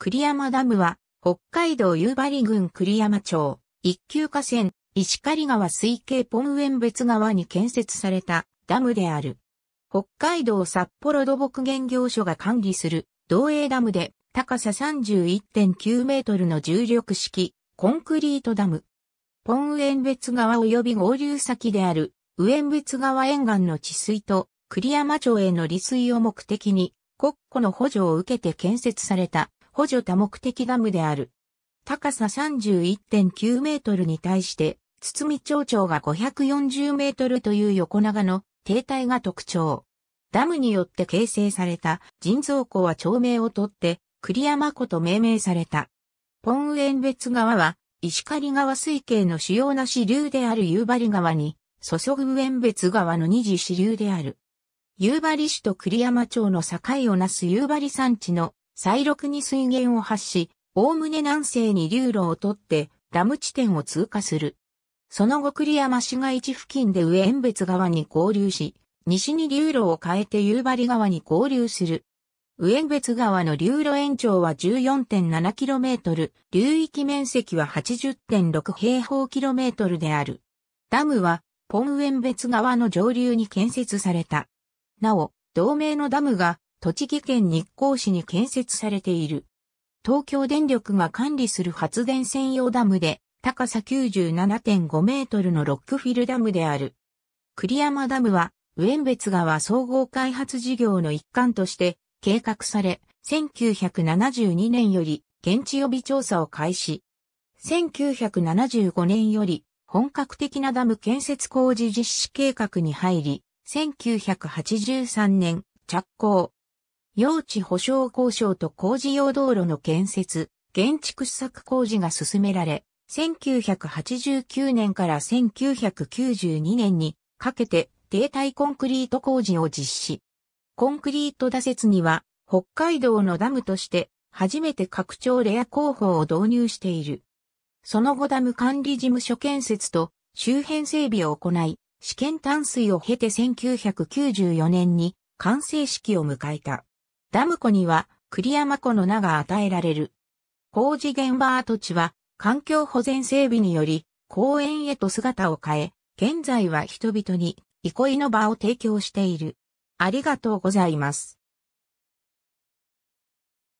栗山ダムは、北海道夕張郡栗山町、一級河川、石狩川水系ポンウェン別川に建設されたダムである。北海道札幌土木原業所が管理する、同営ダムで、高さ31.9メートルの重力式、コンクリートダム。ポンウェン別川及び合流先である、ウェン別川沿岸の治水と、栗山町への利水を目的に、国庫の補助を受けて建設された補助多目的ダムである。高さ31.9メートルに対して、堤町長が540メートルという横長の停滞が特徴。ダムによって形成された人造湖は町名をとって栗山湖と命名された。ポンウエン別川は石狩川水系の主要な支流である夕張川に注ぐウエン別川の二次支流である。夕張市と栗山町の境をなす夕張山地の西麓に水源を発し、おおむね南西に流路を取ってダム地点を通過する。その後栗山市街地付近で上遠別川に合流し、西に流路を変えて夕張川に合流する。上別川の流路延長は 14.7km、流域面積は80.6平方キロメートルである。ダムは、ポンウェン別川の上流に建設された。なお、同名のダムが栃木県日光市に建設されている。東京電力が管理する発電専用ダムで、高さ97.5メートルのロックフィルダムである。栗山ダムは、ウエンベツ川総合開発事業の一環として計画され、1972年より現地予備調査を開始。1975年より本格的なダム建設工事実施計画に入り、1983年着工。用地保証交渉と工事用道路の建設、建築施策工事が進められ、1989年から1992年にかけて停滞コンクリート工事を実施。コンクリート打設には北海道のダムとして初めて拡張レア工法を導入している。その後ダム管理事務所建設と周辺整備を行い、試験淡水を経て1994年に完成式を迎えた。ダム湖には栗山湖の名が与えられる。工事現場跡地は環境保全整備により公園へと姿を変え、現在は人々に憩いの場を提供している。ありがとうございます。